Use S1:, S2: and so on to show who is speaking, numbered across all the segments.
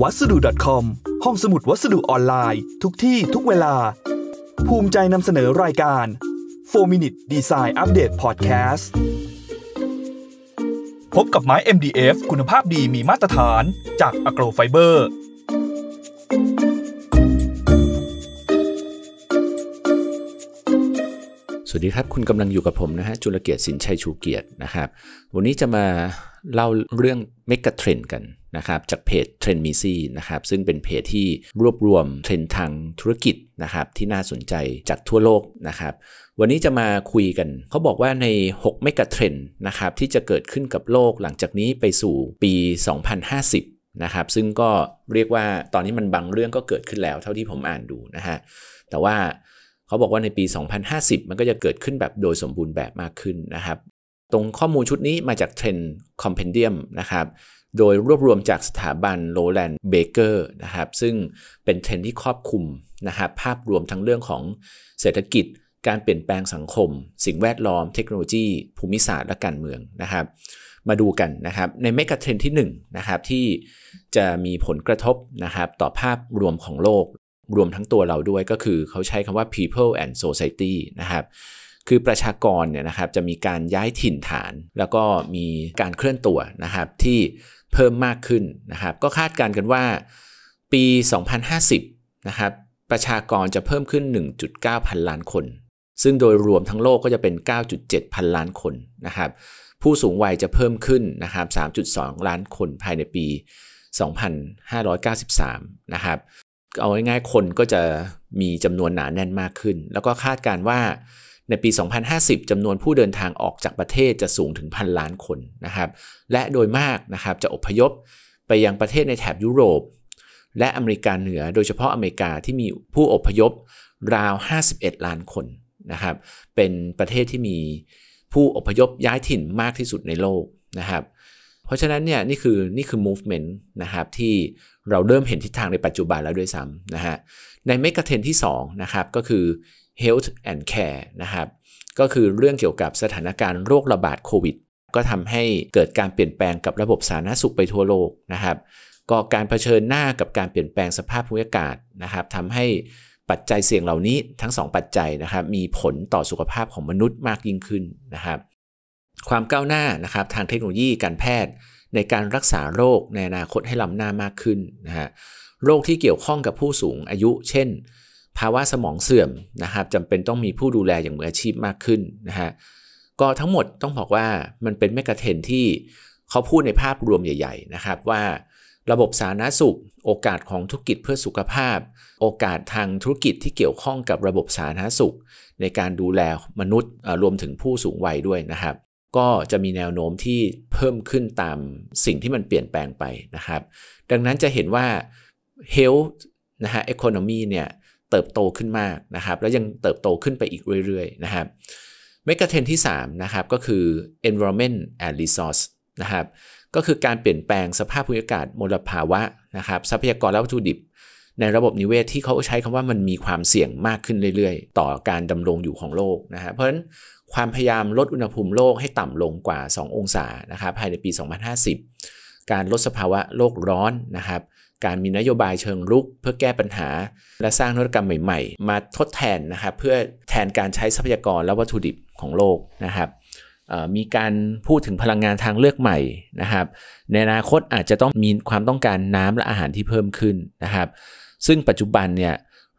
S1: วัสดุ .com ห้องสมุดวัสดุออนไลน์ทุกที่ทุกเวลา ภูมิใจนำเสนอรายการ 4 Minute Design Update Podcast พบกับไม้ MDF คุณภาพดีมีมาตรฐานจากก g r o f i b e r สวัสดีครับ คุณกำลังอยู่กับผมนะฮะจุลเกียรติสินชัยชูเกียรตินะครับวันนี้จะมาเล่าเรื่องเมกะเทรนกันนะครับจากเพจเทรนมีซี่นะครับซึ่งเป็นเพจที่รวบรวมเทรนทางธุรกิจนะครับที่น่าสนใจจากทั่วโลกนะครับวันนี้จะมาคุยกันเขาบอกว่าใน 6 เมกะเทรนนะครับที่จะเกิดขึ้นกับโลกหลังจากนี้ไปสู่ปี 2050นะครับซึ่งก็เรียกว่าตอนนี้มันบางเรื่องก็เกิดขึ้นแล้ว เท่าที่ผมอ่านดูนะฮะแต่ว่าเขาบอกว่าในปี 2050 มันก็จะเกิดขึ้นแบบโดยสมบูรณ์แบบมากขึ้นนะครับ ตรงข้อมูลชุดนี้มาจากเทรนด์คอมเพนเดียมนะครับ โดยรวบรวมจากสถาบันโรแลนด์เบเกอร์นะครับ ซึ่งเป็นเทรนที่ครอบคลุมนะครับภาพรวมทั้งเรื่องของเศรษฐกิจ การเปลี่ยนแปลงสังคม สิ่งแวดล้อมเทคโนโลยี ภูมิศาสตร์ และการเมืองนะครับ มาดูกันนะครับ ในเมกะเทรนที่1นะครับที่จะมีผลกระทบนะครับต่อภาพรวมของโลกรวมทั้งตัวเราด้วยก็คือเขาใช้คำว่า people and society นะครับ คือประชากรเนี่ยนะครับจะมีการย้ายถิ่นฐาน แล้วก็มีการเคลื่อนตัวนะครับที่เพิ่มมากขึ้นนะครับ ก็คาดการณ์กันว่าปี 2050นะครับประชากรจะเพิ่มขึ้น 1.9 พันล้านคน ซึ่งโดยรวมทั้งโลกก็จะเป็น 9.7 พันล้านคนนะครับ ผู้สูงวัยจะเพิ่มขึ้นนะครับ3.2 ล้านคนภายในปี 2593นะครับเอาง่ายๆคนก็จะมีจำนวนหนาแน่นมากขึ้น แล้วก็คาดการว่าในปี 2050จำนวนผู้เดินทางออกจากประเทศจะสูงถึงพันล้านคนนะครับ และโดยมากนะครับจะอพยพไปยังประเทศในแถบยุโรป และอเมริกาเหนือโดยเฉพาะอเมริกาที่มีผู้อพยพราว 51 ล้านคนนะครับ เป็นประเทศที่มีผู้อพยพย้ายถิ่นมากที่สุดในโลกนะครับเพราะฉะนั้นเนี่ยนี่คือนี่คือ movement นะครับ ที่เราเริ่มเห็นทิศทางในปัจจุบันแล้วด้วยซ้ำนะฮะในเมกะเทนที่ 2 นะครับ ก็คือ health and care นะครับก็คือเรื่องเกี่ยวกับสถานการณ์โรคระบาดโควิดก็ทำให้เกิดการเปลี่ยนแปลงกับระบบสาธารณสุขไปทั่วโลกนะครับ ก็การเผชิญหน้ากับการเปลี่ยนแปลงสภาพภูมิอากาศนะครับทำให้ปัจจัยเสี่ยงเหล่านี้ทั้ง 2 ปัจจัยนะครับ มีผลต่อสุขภาพของมนุษย์มากยิ่งขึ้นนะครับความก้าวหน้านะครับทางเทคโนโลยีการแพทย์ในการรักษาโรคในอนาคตให้ล้ำหน้ามากขึ้นนะฮะโรคที่เกี่ยวข้องกับผู้สูงอายุ เช่น ภาวะสมองเสื่อมนะครับจำเป็นต้องมีผู้ดูแลอย่างมืออาชีพมากขึ้นนะฮะก็ทั้งหมดต้องบอกว่ามันเป็นแมกะเทนที่เขาพูดในภาพรวมใหญ่ ๆนะครับ ว่าระบบสาธารณสุข โอกาสของธุรกิจเพื่อสุขภาพ โอกาสทางธุรกิจที่เกี่ยวข้องกับระบบสาธารณสุข ในการดูแลมนุษย์รวมถึงผู้สูงวัยด้วยนะครับก็จะมีแนวโน้มที่เพิ่มขึ้นตามสิ่งที่มันเปลี่ยนแปลงไปนะครับดังนั้นจะเห็นว่า health นะฮะ economy เนี่ย เติบโตขึ้นมากนะครับแล้วยังเติบโตขึ้นไปอีกเรื่อยๆนะครับเมกะเทนที่3นะครับก็คือ environment and resource นะครับก็คือการเปลี่ยนแปลงสภาพภูมิอากาศมลภาวะนะครับทรัพยากรและวัตถุดิบในระบบนิเวศทที่เขาใช้คำว่ามันมีความเสี่ยงมากขึ้นเรื่อยๆ ต่อการดำรงอยู่ของโลกนะฮะเพราะฉะนั้นความพยายามลดอุณหภูมิโลกให้ต่ำลงกว่า 2 องศานะครับภายในปี 2050 การลดสภาวะโลกร้อนนะครับ การมีนโยบายเชิงรุกเพื่อแก้ปัญหา และสร้างนวัตกรรมใหม่ๆ มาทดแทนนะครับ เพื่อแทนการใช้ทรัพยากรและวัตถุดิบของโลกนะครับมีการพูดถึงพลังงานทางเลือกใหม่นะครับ ในอนาคตอาจจะต้องมีความต้องการน้ำและอาหารที่เพิ่มขึ้นนะครับ ซึ่งปัจจุบันเนี่ย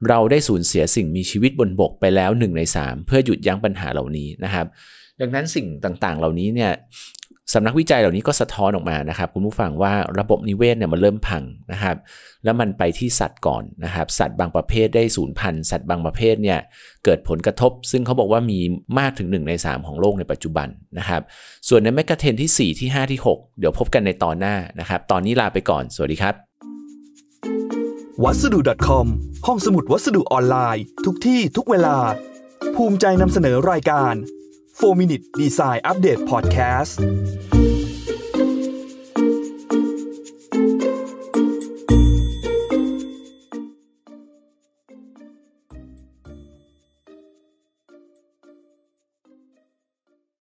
S1: เราได้สูญเสียสิ่งมีชีวิตบนบกไปแล้ว1ใน3 เพื่อหยุดยั้งปัญหาเหล่านี้นะครับ ดังนั้นสิ่งต่างๆ เหล่านี้เนี่ยสำนักวิจัยเหล่านี้ก็สะท้อนออกมานะครับ คุณผู้ฟังว่าระบบนิเวศเนี่ยมันเริ่มพังนะครับ แล้วมันไปที่สัตว์ก่อนนะครับ สัตว์บางประเภทได้สูญพันธุ์สัตว์บางประเภทเนี่ย เกิดผลกระทบ ซึ่งเขาบอกว่ามีมากถึง 1 ใน 3 ของโลกในปัจจุบันนะครับ ส่วนในแมกกาเทนที่ 4 ที่ 5 ที่ 6 เดี๋ยวพบกันในตอนหน้านะครับ ตอนนี้ลาไปก่อนสวัสดีครับวัสดุ .com ห้องสมุดวัสดุออนไลน์ ทุกที่ทุกเวลา ภูมิใจนำเสนอรายการ4 Minute Design Update Podcast